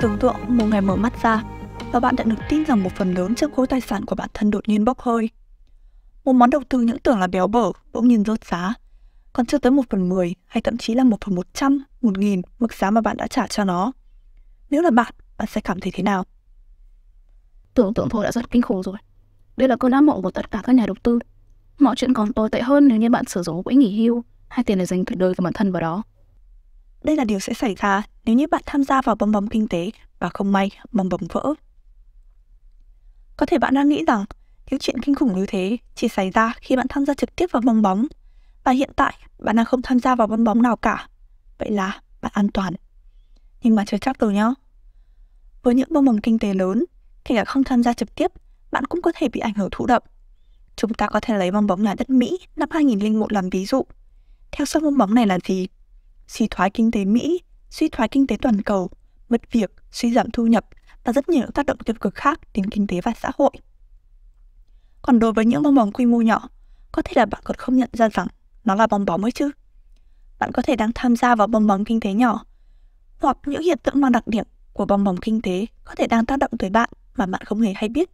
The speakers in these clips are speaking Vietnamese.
tưởng tượng một ngày mở mắt ra và bạn đã được tin rằng một phần lớn trong khối tài sản của bản thân đột nhiên bốc hơi. Một món đầu tư những tưởng là béo bở bỗng nhìn rớt giá, còn chưa tới 1 phần 10 hay thậm chí là 1 phần 100, 1 nghìn mức giá mà bạn đã trả cho nó. Nếu là bạn, bạn sẽ cảm thấy thế nào? Tưởng tượng thôi đã rất kinh khủng rồi. Đây là cơn ác mộng của tất cả các nhà đầu tư. Mọi chuyện còn tồi tệ hơn nếu như bạn sử dụng quỹ nghỉ hưu hay tiền để dành tuyệt đời cho bản thân vào đó. Đây là điều sẽ xảy ra nếu như bạn tham gia vào bong bóng kinh tế và không may bong bóng vỡ. Có thể bạn đang nghĩ rằng những chuyện kinh khủng như thế chỉ xảy ra khi bạn tham gia trực tiếp vào bong bóng và hiện tại bạn đang không tham gia vào bong bóng nào cả. Vậy là bạn an toàn. Nhưng mà chưa chắc đâu nhá. Với những bong bóng kinh tế lớn, kể cả không tham gia trực tiếp, bạn cũng có thể bị ảnh hưởng thụ động. Chúng ta có thể lấy bong bóng nhà đất Mỹ năm 2001 làm ví dụ. Theo sau bong bóng này là gì? suy thoái kinh tế Mỹ, suy thoái kinh tế toàn cầu, mất việc, suy giảm thu nhập và rất nhiều tác động tiêu cực khác đến kinh tế và xã hội. Còn đối với những bong bóng quy mô nhỏ, có thể là bạn còn không nhận ra rằng nó là bong bóng mới chứ. Bạn có thể đang tham gia vào bong bóng kinh tế nhỏ, hoặc những hiện tượng mang đặc điểm của bong bóng kinh tế có thể đang tác động tới bạn mà bạn không hề hay biết.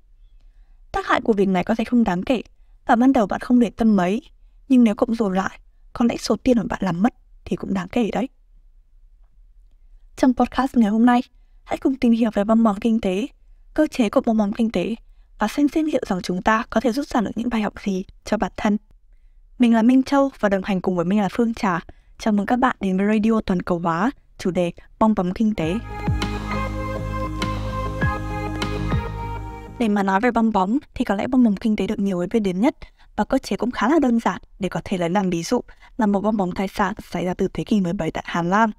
Tác hại của việc này có thể không đáng kể, và ban đầu bạn không để tâm mấy, nhưng nếu cộng dồn lại, có lẽ số tiền mà bạn làm mất thì cũng đáng kể đấy. Trong podcast ngày hôm nay, hãy cùng tìm hiểu về bong bóng kinh tế, cơ chế của bong bóng kinh tế và xem xét liệu rằng chúng ta có thể rút ra được những bài học gì cho bản thân. Mình là Minh Châu và đồng hành cùng với mình là Phương Trà. Chào mừng các bạn đến với Radio Toàn cầu hóa, chủ đề bong bóng kinh tế. Để mà nói về bong bóng thì có lẽ bong bóng kinh tế được nhiều người biết đến nhất và cơ chế cũng khá là đơn giản để có thể lấy làm ví dụ là một bong bóng tài sản xảy ra từ thế kỷ 17 tại Hà Lan.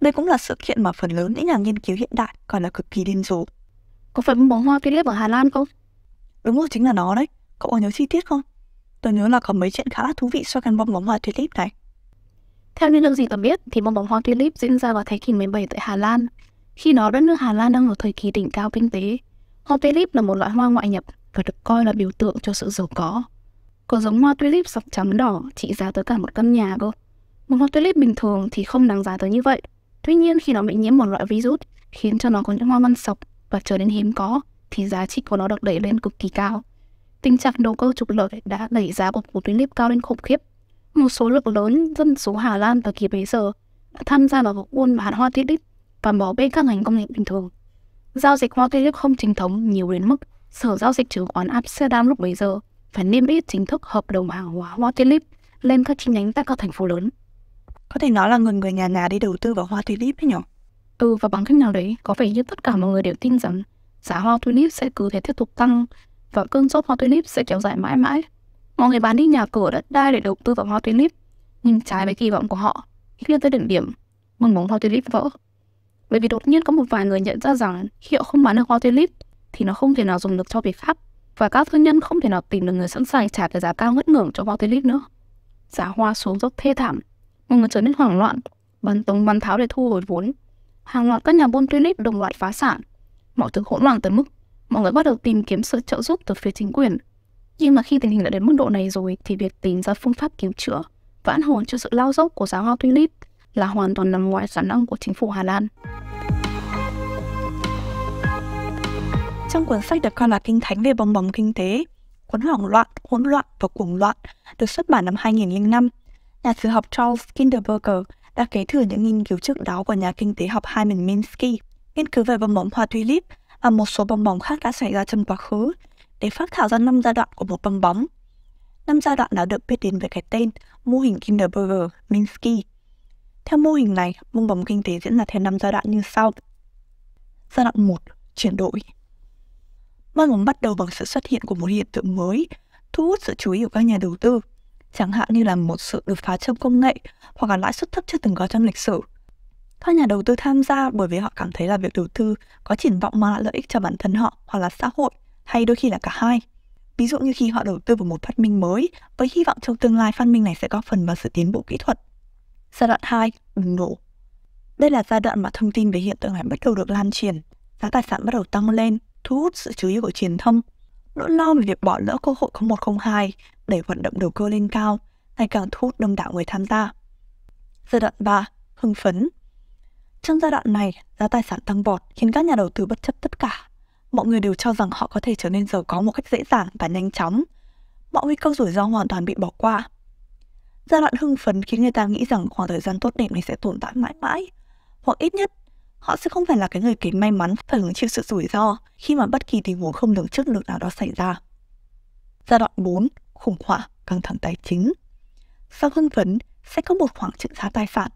Đây cũng là sự kiện mà phần lớn những nhà nghiên cứu hiện đại gọi là cực kỳ điên rồ. Có phải bong bóng hoa tulip ở Hà Lan không? Đúng rồi, chính là nó đấy. Cậu có nhớ chi tiết không? Tôi nhớ là có mấy chuyện khá là thú vị xoay quanh bong bóng hoa tulip này. Theo những gì tôi biết thì bong bóng hoa tulip diễn ra vào thế kỷ 17 tại Hà Lan. Khi đó đất nước Hà Lan đang ở thời kỳ đỉnh cao kinh tế. Hoa tulip là một loại hoa ngoại nhập và được coi là biểu tượng cho sự giàu có, có giống hoa tulip sọc trắng đỏ trị giá tới cả một căn nhà cơ. Một hoa tulip bình thường thì không đáng giá tới như vậy. Tuy nhiên khi nó bị nhiễm một loại virus khiến cho nó có những hoa văn sọc và trở nên hiếm có thì giá trị của nó được đẩy lên cực kỳ cao. Tình trạng đầu cơ trục lợi đã đẩy giá của củ tulip cao lên khủng khiếp. Một số lượng lớn dân số Hà Lan và kỳ bấy giờ đã tham gia vào cuộc buôn bán hoa tulip và bỏ bê các ngành công nghiệp bình thường. Giao dịch hoa tulip không chính thống nhiều đến mức sở giao dịch chứng khoán Amsterdam lúc bấy giờ phải niêm yết chính thức hợp đồng hàng hóa hoa tulip lên các chi nhánh tại các thành phố lớn. Có thể nói là người người nhà nhà đi đầu tư vào hoa tulip đấy nhỉ? Ừ, và bằng cách nào đấy, có vẻ như tất cả mọi người đều tin rằng giá hoa tulip sẽ cứ thế tiếp tục tăng và cơn sốt hoa tulip sẽ kéo dài mãi mãi. Mọi người bán đi nhà cửa đất đai để đầu tư vào hoa tulip, nhưng trái với kỳ vọng của họ, khi tới đỉnh điểm, mong bóng hoa tulip vỡ. Bởi vì đột nhiên có một vài người nhận ra rằng khi họ không bán được hoa tulip thì nó không thể nào dùng được cho việc khác và các thương nhân không thể nào tìm được người sẵn sàng trả cái giá cao ngất ngưởng cho bao lít nữa. Giá hoa xuống dốc thê thảm, mọi người trở nên hoảng loạn, bắn tống bắn tháo để thu hồi vốn. Hàng loạt các nhà buôn tulip đồng loạt phá sản. Mọi thứ hỗn loạn tới mức mọi người bắt đầu tìm kiếm sự trợ giúp từ phía chính quyền. Nhưng mà khi tình hình đã đến mức độ này rồi thì việc tìm ra phương pháp cứu chữa vãn hồi cho sự lao dốc của giá hoa tulip là hoàn toàn nằm ngoài khả năng của chính phủ Hà Lan. Trong cuốn sách được coi là kinh thánh về bong bóng kinh tế, cuốn hoảng loạn, hỗn loạn và cuồng loạn được xuất bản năm 2005, nhà sử học Charles Kinderberger đã kế thừa những nghiên cứu trước đó của nhà kinh tế học Hyman Minsky, nghiên cứu về bong bóng hoa tulip và một số bong bóng khác đã xảy ra trong quá khứ để phát thảo ra năm giai đoạn của một bong bóng. Năm giai đoạn đã được biết đến với cái tên mô hình Kinderberger Minsky. Theo mô hình này, bong bóng kinh tế diễn ra theo năm giai đoạn như sau. Giai đoạn 1, chuyển đổi. Mong muốn bắt đầu bằng sự xuất hiện của một hiện tượng mới, thu hút sự chú ý của các nhà đầu tư, chẳng hạn như là một sự đột phá trong công nghệ hoặc là lãi suất thấp chưa từng có trong lịch sử. Các nhà đầu tư tham gia bởi vì họ cảm thấy là việc đầu tư có triển vọng mang lại lợi ích cho bản thân họ hoặc là xã hội, hay đôi khi là cả hai. Ví dụ như khi họ đầu tư vào một phát minh mới với hy vọng trong tương lai phát minh này sẽ góp phần vào sự tiến bộ kỹ thuật. Giai đoạn 2, bùng nổ. Đây là giai đoạn mà thông tin về hiện tượng này bắt đầu được lan truyền, giá tài sản bắt đầu tăng lên thu hút sự chú ý của truyền thông. Nỗi lo về việc bỏ lỡ cơ hội có 102 để vận động đầu cơ lên cao, ngày càng thu hút đông đảo người tham gia. Giai đoạn 3. Hưng phấn Trong giai đoạn này, giá tài sản tăng vọt khiến các nhà đầu tư bất chấp tất cả. Mọi người đều cho rằng họ có thể trở nên giàu có một cách dễ dàng và nhanh chóng. Mọi nguy cơ rủi ro hoàn toàn bị bỏ qua. Giai đoạn hưng phấn khiến người ta nghĩ rằng khoảng thời gian tốt đẹp này sẽ tồn tại mãi mãi, hoặc ít nhất họ sẽ không phải là cái người kém may mắn phải hứng chịu sự rủi ro khi mà bất kỳ tình huống không lường trước được nào đó xảy ra. Giai đoạn 4, khủng hoảng, căng thẳng tài chính. Sau hưng phấn, sẽ có một khoảng trữ giá tài sản.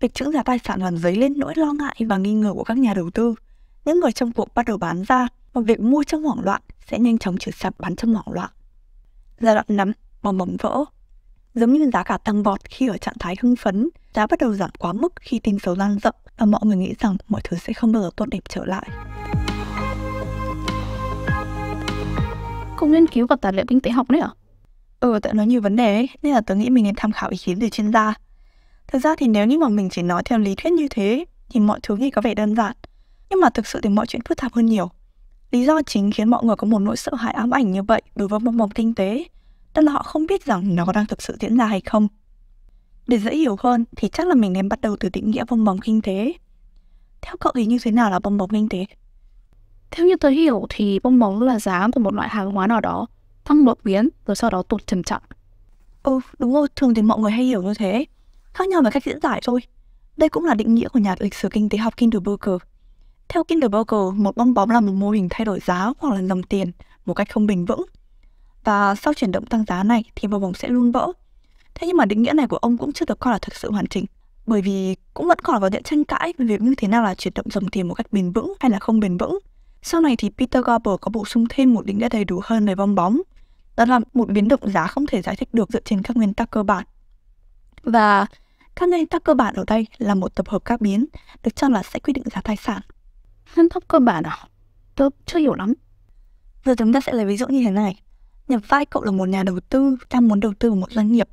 Việc trữ giá tài sản làm dấy lên nỗi lo ngại và nghi ngờ của các nhà đầu tư. Những người trong cuộc bắt đầu bán ra và việc mua trong hoảng loạn sẽ nhanh chóng trở sang bán trong hoảng loạn. Giai đoạn 5, bong bóng vỡ. Giống như giá cả tăng vọt khi ở trạng thái hưng phấn, giá bắt đầu giảm quá mức khi tin xấu lan rộng và mọi người nghĩ rằng mọi thứ sẽ không bao giờ tốt đẹp trở lại. Cùng nghiên cứu và tài liệu kinh tế học đấy ạ? Ừ, tại nó nhiều vấn đề ấy, nên là tớ nghĩ mình nên tham khảo ý kiến từ chuyên gia. Thật ra thì nếu như mà mình chỉ nói theo lý thuyết như thế thì mọi thứ nghe có vẻ đơn giản. Nhưng mà thực sự thì mọi chuyện phức tạp hơn nhiều. Lý do chính khiến mọi người có một nỗi sợ hãi ám ảnh như vậy đối với một mộng kinh tế, đó là họ không biết rằng nó đang thực sự diễn ra hay không. Để dễ hiểu hơn thì chắc là mình nên bắt đầu từ định nghĩa bong bóng kinh tế. Theo cậu thì như thế nào là bong bóng kinh tế? Theo như tôi hiểu thì bong bóng là giá của một loại hàng hóa nào đó tăng đột biến rồi sau đó tụt trầm trọng. Ừ, đúng rồi, thường thì mọi người hay hiểu như thế. Khác nhau về cách diễn giải thôi. Đây cũng là định nghĩa của nhà lịch sử kinh tế học Kinderberger. Theo Kinderberger, một bong bóng là một mô hình thay đổi giá hoặc là dòng tiền một cách không bình vững. Và sau chuyển động tăng giá này thì bong bóng sẽ luôn vỡ Thế nhưng mà định nghĩa này của ông cũng chưa được coi là thực sự hoàn chỉnh bởi vì cũng vẫn còn có những tranh cãi về việc như thế nào là chuyển động dòng tiền một cách bền vững hay là không bền vững. Sau này thì Peter Garber có bổ sung thêm một định nghĩa đầy đủ hơn về bong bóng, đó là một biến động giá không thể giải thích được dựa trên các nguyên tắc cơ bản. Và các nguyên tắc cơ bản ở đây là một tập hợp các biến được cho là sẽ quyết định giá tài sản. Nguyên tắc cơ bản à? Tôi chưa hiểu lắm. Giờ chúng ta sẽ lấy ví dụ như thế này. Nhập vai cậu là một nhà đầu tư đang muốn đầu tư vào một doanh nghiệp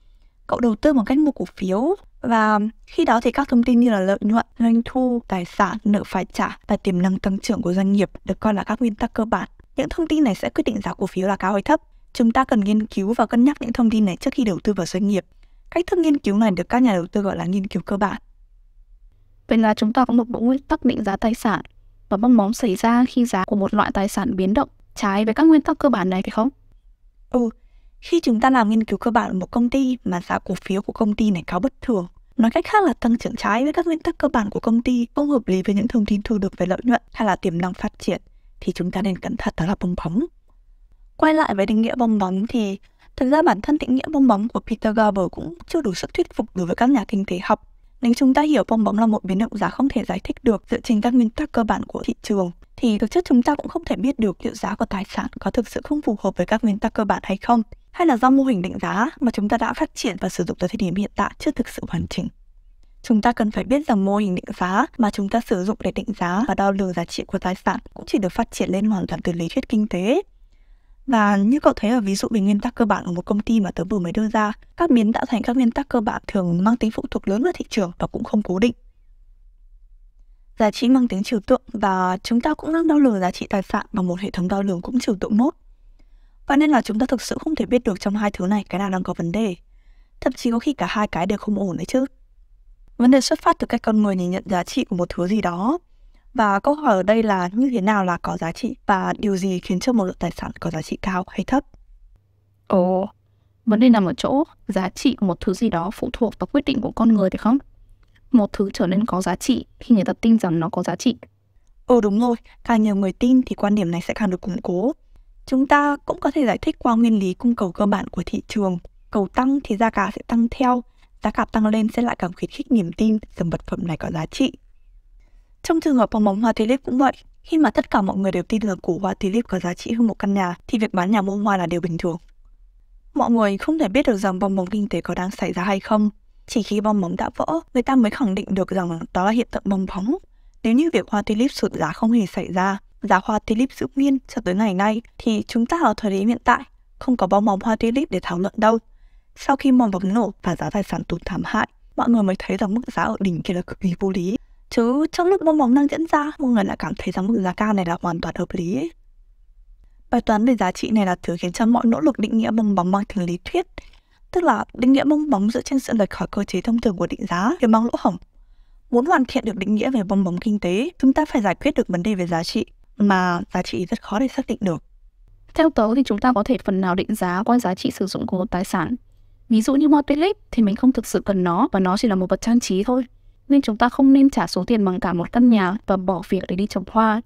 cậu đầu tư bằng cách mua cổ phiếu và khi đó thì các thông tin như là lợi nhuận, doanh thu, tài sản, nợ phải trả và tiềm năng tăng trưởng của doanh nghiệp được coi là các nguyên tắc cơ bản. Những thông tin này sẽ quyết định giá cổ phiếu là cao hay thấp. Chúng ta cần nghiên cứu và cân nhắc những thông tin này trước khi đầu tư vào doanh nghiệp. Cách thức nghiên cứu này được các nhà đầu tư gọi là nghiên cứu cơ bản. Vậy là chúng ta có một bộ nguyên tắc định giá tài sản và bong bóng xảy ra khi giá của một loại tài sản biến động trái với các nguyên tắc cơ bản này phải không? Ừ, khi chúng ta làm nghiên cứu cơ bản ở một công ty mà giá cổ phiếu của công ty này có bất thường, nói cách khác là tăng trưởng trái với các nguyên tắc cơ bản của công ty không hợp lý với những thông tin thu được về lợi nhuận hay là tiềm năng phát triển, thì chúng ta nên cẩn thận đó là bong bóng. Quay lại với định nghĩa bong bóng thì thực ra bản thân định nghĩa bong bóng của Peter Garber cũng chưa đủ sức thuyết phục đối với các nhà kinh tế học. Nếu chúng ta hiểu bong bóng là một biến động giá không thể giải thích được dựa trên các nguyên tắc cơ bản của thị trường, thì thực chất chúng ta cũng không thể biết được liệu giá của tài sản có thực sự không phù hợp với các nguyên tắc cơ bản hay không hay là do mô hình định giá mà chúng ta đã phát triển và sử dụng tới thời điểm hiện tại chưa thực sự hoàn chỉnh. Chúng ta cần phải biết rằng mô hình định giá mà chúng ta sử dụng để định giá và đo lường giá trị của tài sản cũng chỉ được phát triển lên hoàn toàn từ lý thuyết kinh tế. Và như cậu thấy ở ví dụ về nguyên tắc cơ bản của một công ty mà tớ vừa mới đưa ra, các biến tạo thành các nguyên tắc cơ bản thường mang tính phụ thuộc lớn vào thị trường và cũng không cố định giá trị mang tính trừu tượng và chúng ta cũng đang đo lường giá trị tài sản bằng một hệ thống đo lường cũng trừu tượng nốt và nên là chúng ta thực sự không thể biết được trong hai thứ này cái nào đang có vấn đề. Thậm chí có khi cả hai cái đều không ổn đấy chứ. Vấn đề xuất phát từ cách con người nhìn nhận giá trị của một thứ gì đó. Và câu hỏi ở đây là như thế nào là có giá trị và điều gì khiến cho một lượng tài sản có giá trị cao hay thấp? Ồ, vấn đề nằm ở chỗ giá trị của một thứ gì đó phụ thuộc vào quyết định của con người phải không? Một thứ trở nên có giá trị khi người ta tin rằng nó có giá trị. Ồ đúng rồi, càng nhiều người tin thì quan điểm này sẽ càng được củng cố Chúng ta cũng có thể giải thích qua nguyên lý cung cầu cơ bản của thị trường. Cầu tăng thì giá cả sẽ tăng theo, giá cả tăng lên sẽ lại càng khuyến khích niềm tin rằng vật phẩm này có giá trị. Trong trường hợp bong bóng hoa tulip cũng vậy, khi mà tất cả mọi người đều tin rằng củ hoa tulip có giá trị hơn một căn nhà thì việc bán nhà mua hoa là điều bình thường. Mọi người không thể biết được rằng bong bóng kinh tế có đang xảy ra hay không. Chỉ khi bong bóng đã vỡ, người ta mới khẳng định được rằng đó là hiện tượng bong bóng. Nếu như việc hoa tulip sụt giá không hề xảy ra, giá hoa tulip giữ nguyên cho tới ngày nay thì chúng ta ở thời điểm hiện tại không có bong bóng hoa tulip để thảo luận đâu. Sau khi mòn bóng nổ và giá tài sản tụt thảm hại, mọi người mới thấy rằng mức giá ở đỉnh kia là cực kỳ vô lý. Chứ trong lúc bong bóng đang diễn ra, mọi người lại cảm thấy rằng mức giá cao này là hoàn toàn hợp lý. Ấy. Bài toán về giá trị này là thứ khiến cho mọi nỗ lực định nghĩa bong bóng mang tính lý thuyết, tức là định nghĩa bong bóng dựa trên sự lệch khỏi cơ chế thông thường của định giá để mang lỗ hổng. Muốn hoàn thiện được định nghĩa về bong bóng kinh tế, chúng ta phải giải quyết được vấn đề về giá trị mà giá trị rất khó để xác định được. Theo tớ thì chúng ta có thể phần nào định giá qua giá trị sử dụng của một tài sản. Ví dụ như mortgage thì mình không thực sự cần nó và nó chỉ là một vật trang trí thôi. Nên chúng ta không nên trả số tiền bằng cả một căn nhà và bỏ việc để đi trồng hoa.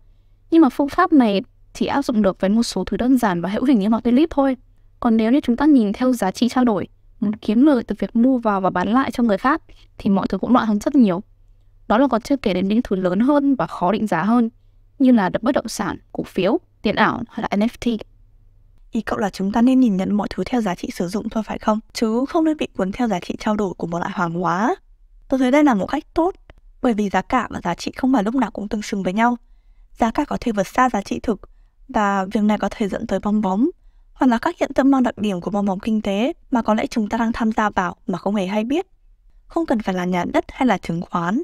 Nhưng mà phương pháp này chỉ áp dụng được với một số thứ đơn giản và hữu hình như mortgage thôi. Còn nếu như chúng ta nhìn theo giá trị trao đổi, muốn kiếm lời từ việc mua vào và bán lại cho người khác thì mọi thứ cũng loạn hơn rất nhiều. Đó là còn chưa kể đến những thứ lớn hơn và khó định giá hơn như là bất động sản, cổ phiếu, tiền ảo hoặc là NFT. Ý cậu là chúng ta nên nhìn nhận mọi thứ theo giá trị sử dụng thôi phải không? Chứ không nên bị cuốn theo giá trị trao đổi của một loại hàng hóa. Tôi thấy đây là một cách tốt, bởi vì giá cả và giá trị không phải lúc nào cũng tương xứng với nhau. Giá cả có thể vượt xa giá trị thực, và việc này có thể dẫn tới bong bóng, hoặc là các hiện tượng mang đặc điểm của bong bóng kinh tế mà có lẽ chúng ta đang tham gia vào mà không hề hay biết. Không cần phải là nhà đất hay là chứng khoán,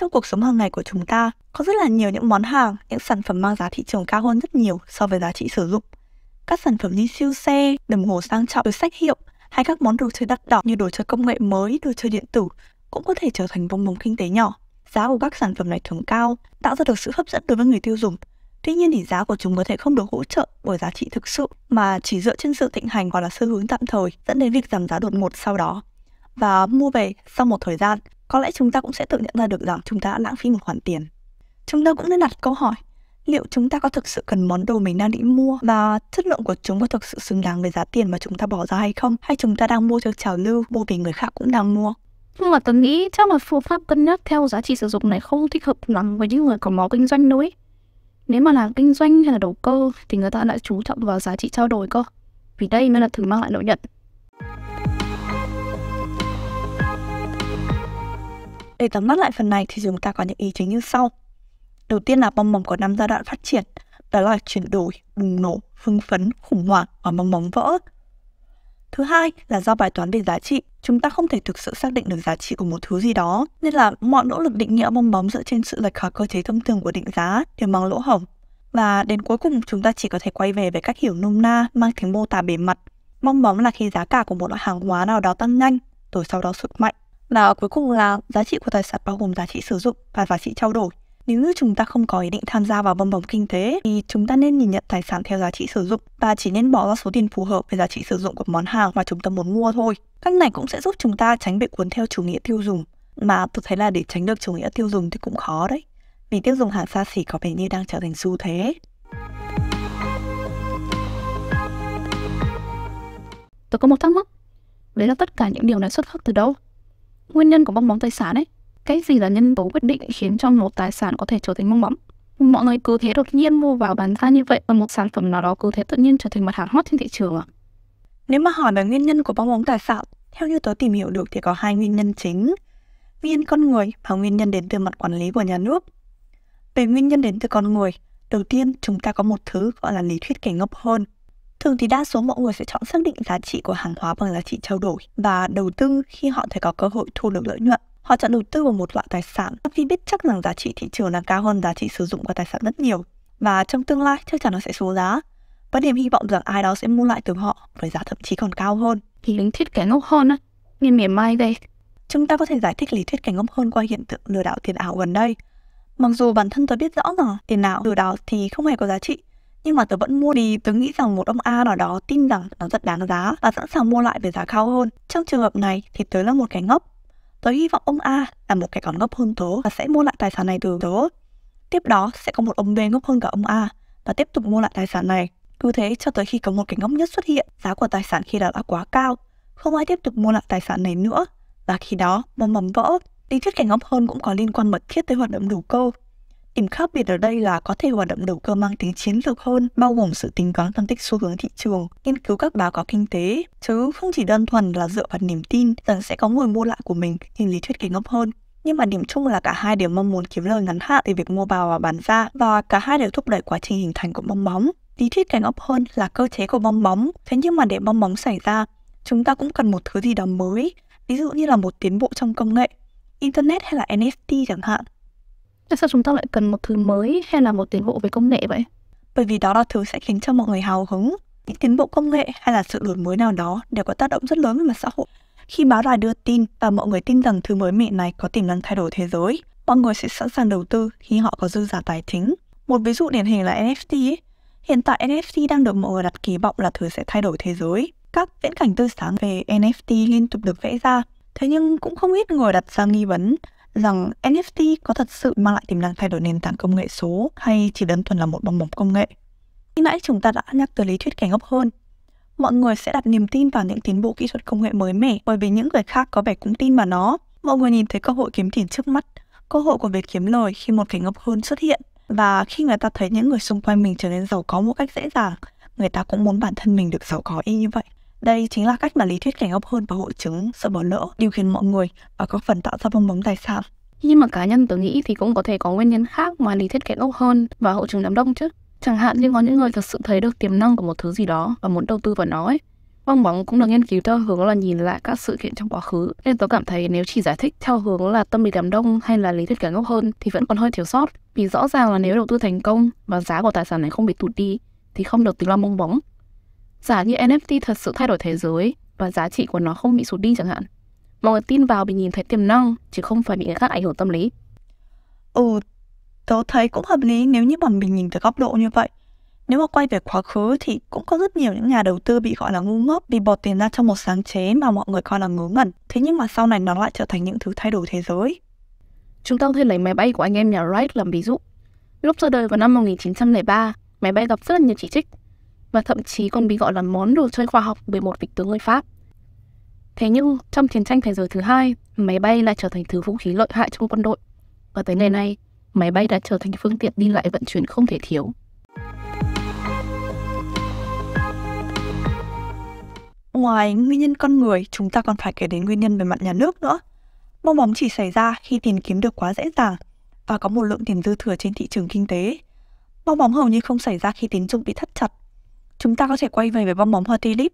trong cuộc sống hàng ngày của chúng ta có rất là nhiều những món hàng, những sản phẩm mang giá thị trường cao hơn rất nhiều so với giá trị sử dụng. Các sản phẩm như siêu xe, đồng hồ sang trọng, túi sách hiệu hay các món đồ chơi đắt đỏ như đồ chơi công nghệ mới, đồ chơi điện tử cũng có thể trở thành bong bóng kinh tế nhỏ. Giá của các sản phẩm này thường cao, tạo ra được sự hấp dẫn đối với người tiêu dùng. Tuy nhiên thì giá của chúng có thể không được hỗ trợ bởi giá trị thực sự mà chỉ dựa trên sự thịnh hành hoặc là xu hướng tạm thời dẫn đến việc giảm giá đột ngột sau đó. Và mua về sau một thời gian có lẽ chúng ta cũng sẽ tự nhận ra được rằng chúng ta đã lãng phí một khoản tiền. Chúng ta cũng nên đặt câu hỏi, liệu chúng ta có thực sự cần món đồ mình đang định mua và chất lượng của chúng có thực sự xứng đáng với giá tiền mà chúng ta bỏ ra hay không? Hay chúng ta đang mua cho trào lưu, mua vì người khác cũng đang mua? Nhưng mà tớ nghĩ chắc là phương pháp cân nhắc theo giá trị sử dụng này không thích hợp lắm với những người có máu kinh doanh đâu ấy. Nếu mà là kinh doanh hay là đầu cơ thì người ta lại chú trọng vào giá trị trao đổi cơ. Vì đây mới là thứ mang lại lợi nhuận. Để tóm tắt lại phần này thì chúng ta có những ý chính như sau. Đầu tiên là bong bóng có 5 giai đoạn phát triển, đó là chuyển đổi, bùng nổ, hưng phấn, khủng hoảng và bong bóng vỡ. Thứ hai là do bài toán về giá trị. Chúng ta không thể thực sự xác định được giá trị của một thứ gì đó, nên là mọi nỗ lực định nghĩa bong bóng dựa trên sự lệch khỏi cơ chế thông thường của định giá đều mang lỗ hổng. Và đến cuối cùng chúng ta chỉ có thể quay về với cách hiểu nôm na mang tính mô tả bề mặt. Bong bóng là khi giá cả của một loại hàng hóa nào đó tăng nhanh, rồi sau đó sụt mạnh và cuối cùng là giá trị của tài sản bao gồm giá trị sử dụng và giá trị trao đổi. Nếu như chúng ta không có ý định tham gia vào bong bóng kinh tế thì chúng ta nên nhìn nhận tài sản theo giá trị sử dụng và chỉ nên bỏ ra số tiền phù hợp với giá trị sử dụng của món hàng mà chúng ta muốn mua thôi. Cách này cũng sẽ giúp chúng ta tránh bị cuốn theo chủ nghĩa tiêu dùng. Mà tôi thấy là để tránh được chủ nghĩa tiêu dùng thì cũng khó đấy. Vì tiêu dùng hàng xa xỉ có vẻ như đang trở thành xu thế. Tôi có một thắc mắc. Đấy là tất cả những điều này xuất phát từ đâu? nguyên nhân của bong bóng tài sản ấy cái gì là nhân tố quyết định khiến cho một tài sản có thể trở thành bong bóng mọi người cứ thế đột nhiên mua vào bán ra như vậy và một sản phẩm nào đó cứ thế tự nhiên trở thành mặt hàng hot trên thị trường à? Nếu mà hỏi về nguyên nhân của bong bóng tài sản, theo như tớ tìm hiểu được thì có hai nguyên nhân chính. Nguyên con người và nguyên nhân đến từ mặt quản lý của nhà nước. Về nguyên nhân đến từ con người, đầu tiên chúng ta có một thứ gọi là lý thuyết kẻ ngốc hơn – Thường thì đa số mọi người sẽ chọn xác định giá trị của hàng hóa bằng giá trị trao đổi và đầu tư khi họ thấy có cơ hội thu được lợi nhuận. Họ chọn đầu tư vào một loại tài sản vì biết chắc rằng giá trị thị trường là cao hơn giá trị sử dụng của tài sản rất nhiều và trong tương lai chắc chắn nó sẽ xuống giá và niềm hy vọng rằng ai đó sẽ mua lại từ họ với giá thậm chí còn cao hơn. Lý thuyết cái ngốc hơn á, nên ngày mai đây. Chúng ta có thể giải thích lý thuyết cái ngốc hơn qua hiện tượng lừa đảo tiền ảo gần đây. Mặc dù bản thân tôi biết rõ rằng tiền ảo lừa đảo thì không hề có giá trị, nhưng mà tớ vẫn mua đi. tớ nghĩ rằng một ông A nào đó tin rằng nó rất đáng giá và sẵn sàng mua lại với giá cao hơn. Trong trường hợp này thì tớ là một cái ngốc. Tớ hy vọng ông A là một cái còn ngốc hơn tớ và sẽ mua lại tài sản này từ tớ. Tiếp đó sẽ có một ông B ngốc hơn cả ông A và tiếp tục mua lại tài sản này. Cứ thế cho tới khi có một cái ngốc nhất xuất hiện, giá của tài sản khi đó đã quá cao. Không ai tiếp tục mua lại tài sản này nữa và khi đó một mầm vỡ. Lý thuyết cảnh ngốc hơn cũng có liên quan mật thiết tới hoạt động đủ cơ. Điểm khác biệt ở đây là có thể hoạt động đầu cơ mang tính chiến lược hơn, bao gồm sự tính toán phân tích xu hướng thị trường, nghiên cứu các báo cáo kinh tế, chứ không chỉ đơn thuần là dựa vào niềm tin rằng sẽ có người mua lại của mình nhìn lý thuyết kỳ ngốc hơn. Nhưng mà điểm chung là cả hai đều mong muốn kiếm lời ngắn hạn từ việc mua vào và bán ra, và cả hai đều thúc đẩy quá trình hình thành của bong bóng. Lý thuyết càng ốc hơn là cơ chế của bong bóng, thế nhưng mà để bong bóng xảy ra, chúng ta cũng cần một thứ gì đó mới, ví dụ như là một tiến bộ trong công nghệ, Internet hay là NFT chẳng hạn tại sao chúng ta lại cần một thứ mới hay là một tiến bộ về công nghệ vậy? Bởi vì đó là thứ sẽ khiến cho mọi người hào hứng. Những tiến bộ công nghệ hay là sự đổi mới nào đó đều có tác động rất lớn về mặt xã hội. Khi báo đài đưa tin và mọi người tin rằng thứ mới mẻ này có tiềm năng thay đổi thế giới, mọi người sẽ sẵn sàng đầu tư khi họ có dư giả tài chính. Một ví dụ điển hình là NFT. Ấy. Hiện tại NFT đang được mọi người đặt kỳ vọng là thứ sẽ thay đổi thế giới. Các viễn cảnh tươi sáng về NFT liên tục được vẽ ra, thế nhưng cũng không ít người đặt ra nghi vấn rằng NFT có thật sự mang lại tiềm năng thay đổi nền tảng công nghệ số hay chỉ đơn thuần là một bong bóng công nghệ. Nhưng nãy chúng ta đã nhắc tới lý thuyết cảnh ngốc hơn. Mọi người sẽ đặt niềm tin vào những tiến bộ kỹ thuật công nghệ mới mẻ bởi vì những người khác có vẻ cũng tin vào nó. Mọi người nhìn thấy cơ hội kiếm tiền trước mắt, cơ hội của việc kiếm lời khi một cảnh ngốc hơn xuất hiện. Và khi người ta thấy những người xung quanh mình trở nên giàu có một cách dễ dàng, người ta cũng muốn bản thân mình được giàu có y như vậy. Đây chính là cách mà lý thuyết cảnh gốc hơn và hội chứng sợ bỏ lỡ điều khiển mọi người và có phần tạo ra bong bóng tài sản. Nhưng mà cá nhân tôi nghĩ thì cũng có thể có nguyên nhân khác mà lý thuyết kén ốc hơn và hội chứng đám đông chứ. Chẳng hạn như có những người thực sự thấy được tiềm năng của một thứ gì đó và muốn đầu tư vào nó ấy. Bong bóng cũng được nghiên cứu theo hướng là nhìn lại các sự kiện trong quá khứ. Nên tôi cảm thấy nếu chỉ giải thích theo hướng là tâm lý đám đông hay là lý thuyết kén ốc hơn thì vẫn còn hơi thiếu sót. Vì rõ ràng là nếu đầu tư thành công và giá của tài sản này không bị tụt đi thì không được tính là bong bóng giả như NFT thật sự thay đổi thế giới và giá trị của nó không bị sụt đi chẳng hạn. Mọi người tin vào vì nhìn thấy tiềm năng, chứ không phải bị người khác ảnh hưởng tâm lý. Ừ, tớ thấy cũng hợp lý nếu như mà mình nhìn từ góc độ như vậy. Nếu mà quay về quá khứ thì cũng có rất nhiều những nhà đầu tư bị gọi là ngu ngốc vì bỏ tiền ra trong một sáng chế mà mọi người coi là ngớ ngẩn. Thế nhưng mà sau này nó lại trở thành những thứ thay đổi thế giới. Chúng ta có thể lấy máy bay của anh em nhà Wright làm ví dụ. Lúc ra đời vào năm 1903, máy bay gặp rất là nhiều chỉ trích và thậm chí còn bị gọi là món đồ chơi khoa học bởi một vị tướng người Pháp. Thế nhưng, trong chiến tranh thế giới thứ hai, máy bay lại trở thành thứ vũ khí lợi hại trong quân đội. Và tới ngày nay, máy bay đã trở thành phương tiện đi lại vận chuyển không thể thiếu. Ngoài nguyên nhân con người, chúng ta còn phải kể đến nguyên nhân về mặt nhà nước nữa. Bong bóng chỉ xảy ra khi tiền kiếm được quá dễ dàng và có một lượng tiền dư thừa trên thị trường kinh tế. Bong bóng hầu như không xảy ra khi tín dụng bị thắt chặt chúng ta có thể quay về với bong bóng hoa tulip.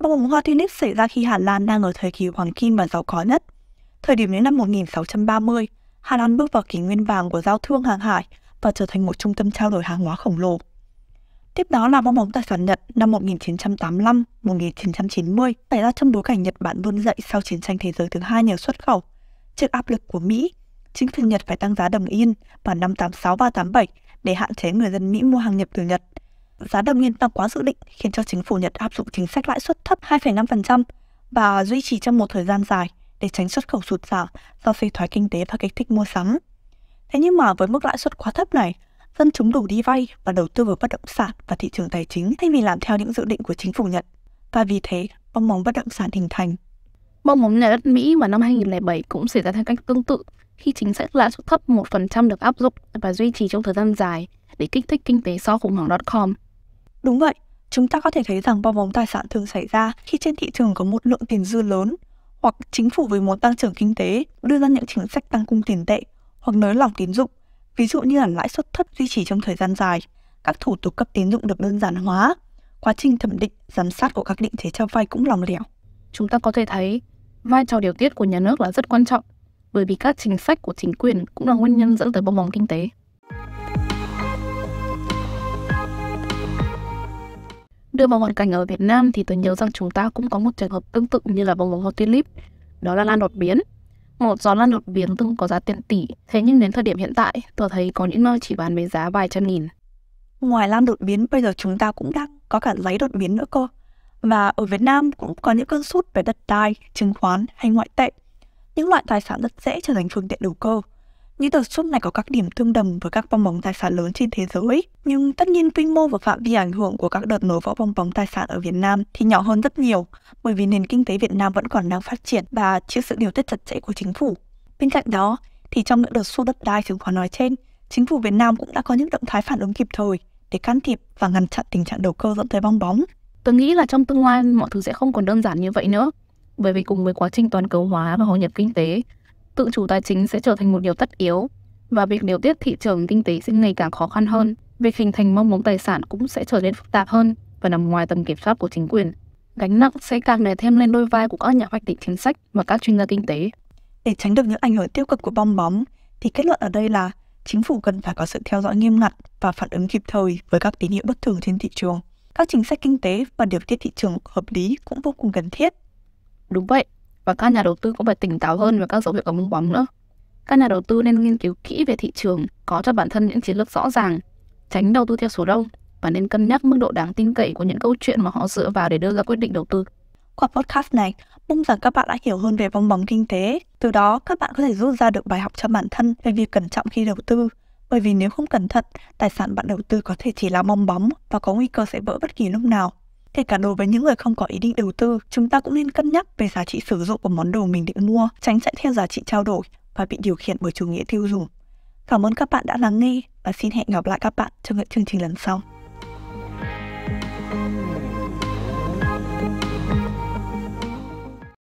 Bong bóng hoa tulip xảy ra khi Hà Lan đang ở thời kỳ hoàng kim và giàu có nhất. Thời điểm đến năm 1630, Hà Lan bước vào kỷ nguyên vàng của giao thương hàng hải và trở thành một trung tâm trao đổi hàng hóa khổng lồ. Tiếp đó là bong bóng tài sản Nhật năm 1985-1990 xảy ra trong bối cảnh Nhật Bản vươn dậy sau chiến tranh thế giới thứ hai nhờ xuất khẩu. Trước áp lực của Mỹ, chính phủ Nhật phải tăng giá đồng yên vào năm 86 và 87 để hạn chế người dân Mỹ mua hàng nhập từ Nhật – giá đồng yên tăng quá dự định khiến cho chính phủ Nhật áp dụng chính sách lãi suất thấp 2,5% và duy trì trong một thời gian dài để tránh xuất khẩu sụt giảm do suy thoái kinh tế và kích thích mua sắm. Thế nhưng mà với mức lãi suất quá thấp này, dân chúng đủ đi vay và đầu tư vào bất động sản và thị trường tài chính thay vì làm theo những dự định của chính phủ Nhật. Và vì thế, bong bóng bất động sản hình thành. Bong bóng nhà đất Mỹ vào năm 2007 cũng xảy ra theo cách tương tự khi chính sách lãi suất thấp 1% được áp dụng và duy trì trong thời gian dài để kích thích kinh tế sau khủng hoảng dot-com. Đúng vậy, chúng ta có thể thấy rằng bong bóng tài sản thường xảy ra khi trên thị trường có một lượng tiền dư lớn hoặc chính phủ với muốn tăng trưởng kinh tế đưa ra những chính sách tăng cung tiền tệ hoặc nới lỏng tín dụng, ví dụ như là lãi suất thấp duy trì trong thời gian dài. Các thủ tục cấp tín dụng được đơn giản hóa, quá trình thẩm định, giám sát của các định chế cho vay cũng lòng lẻo. Chúng ta có thể thấy vai trò điều tiết của nhà nước là rất quan trọng bởi vì các chính sách của chính quyền cũng là nguyên nhân dẫn tới bong bóng kinh tế. đưa vào hoàn cảnh ở Việt Nam thì tôi nhớ rằng chúng ta cũng có một trường hợp tương tự như là bông hoa tulip, đó là lan đột biến. Một gió lan đột biến từng có giá tiền tỷ, thế nhưng đến thời điểm hiện tại, tôi thấy có những nơi chỉ bán với giá vài trăm nghìn. Ngoài lan đột biến, bây giờ chúng ta cũng đang có cả giấy đột biến nữa cơ. Và ở Việt Nam cũng có những cơn sút về đất đai, chứng khoán hay ngoại tệ. Những loại tài sản rất dễ trở thành phương tiện đầu cơ những tần suất này có các điểm tương đồng với các bong bóng tài sản lớn trên thế giới, nhưng tất nhiên quy mô và phạm vi ảnh hưởng của các đợt nổ vỡ bong bóng tài sản ở Việt Nam thì nhỏ hơn rất nhiều, bởi vì nền kinh tế Việt Nam vẫn còn đang phát triển và chịu sự điều tiết chặt chẽ của chính phủ. Bên cạnh đó, thì trong những đợt xô đất đai chứng khoán nói trên, chính phủ Việt Nam cũng đã có những động thái phản ứng kịp thời để can thiệp và ngăn chặn tình trạng đầu cơ dẫn tới bong bóng. Tôi nghĩ là trong tương lai mọi thứ sẽ không còn đơn giản như vậy nữa, bởi vì cùng với quá trình toàn cầu hóa và hội nhập kinh tế tự chủ tài chính sẽ trở thành một điều tất yếu và việc điều tiết thị trường kinh tế sẽ ngày càng khó khăn hơn. Việc hình thành mong muốn tài sản cũng sẽ trở nên phức tạp hơn và nằm ngoài tầm kiểm soát của chính quyền. Gánh nặng sẽ càng đè thêm lên đôi vai của các nhà hoạch định chính sách và các chuyên gia kinh tế. Để tránh được những ảnh hưởng tiêu cực của bong bóng, thì kết luận ở đây là chính phủ cần phải có sự theo dõi nghiêm ngặt và phản ứng kịp thời với các tín hiệu bất thường trên thị trường. Các chính sách kinh tế và điều tiết thị trường hợp lý cũng vô cùng cần thiết. Đúng vậy, và các nhà đầu tư cũng phải tỉnh táo hơn về các dấu hiệu ở bong bóng nữa. Các nhà đầu tư nên nghiên cứu kỹ về thị trường, có cho bản thân những chiến lược rõ ràng, tránh đầu tư theo số đông và nên cân nhắc mức độ đáng tin cậy của những câu chuyện mà họ dựa vào để đưa ra quyết định đầu tư. Qua podcast này, mong rằng các bạn đã hiểu hơn về bong bóng kinh tế. Từ đó, các bạn có thể rút ra được bài học cho bản thân về việc cẩn trọng khi đầu tư. Bởi vì nếu không cẩn thận, tài sản bạn đầu tư có thể chỉ là bong bóng và có nguy cơ sẽ vỡ bất kỳ lúc nào kể cả đối với những người không có ý định đầu tư, chúng ta cũng nên cân nhắc về giá trị sử dụng của món đồ mình định mua, tránh chạy theo giá trị trao đổi và bị điều khiển bởi chủ nghĩa tiêu dùng. Cảm ơn các bạn đã lắng nghe và xin hẹn gặp lại các bạn trong những chương trình lần sau.